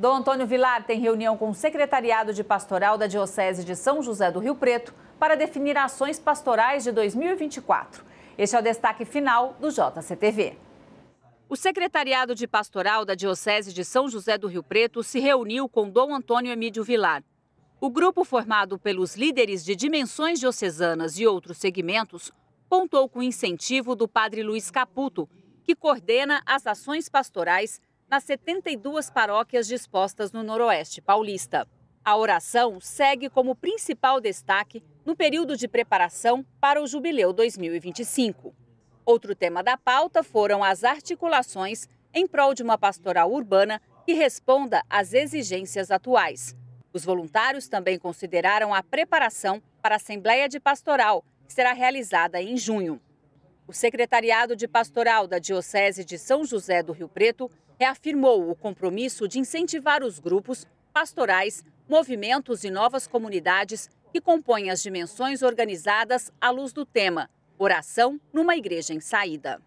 Dom Antônio Vilar tem reunião com o Secretariado de Pastoral da Diocese de São José do Rio Preto para definir ações pastorais de 2024. Este é o destaque final do JCTV. O Secretariado de Pastoral da Diocese de São José do Rio Preto se reuniu com Dom Antônio Emílio Vilar. O grupo, formado pelos líderes de dimensões diocesanas e outros segmentos, contou com o incentivo do padre Luiz Caputo, que coordena as ações pastorais nas 72 paróquias dispostas no Noroeste Paulista. A oração segue como principal destaque no período de preparação para o Jubileu 2025. Outro tema da pauta foram as articulações em prol de uma pastoral urbana que responda às exigências atuais. Os voluntários também consideraram a preparação para a Assembleia de Pastoral, que será realizada em junho. O Secretariado de Pastoral da Diocese de São José do Rio Preto reafirmou o compromisso de incentivar os grupos pastorais, movimentos e novas comunidades que compõem as dimensões organizadas à luz do tema Oração numa Igreja em Saída.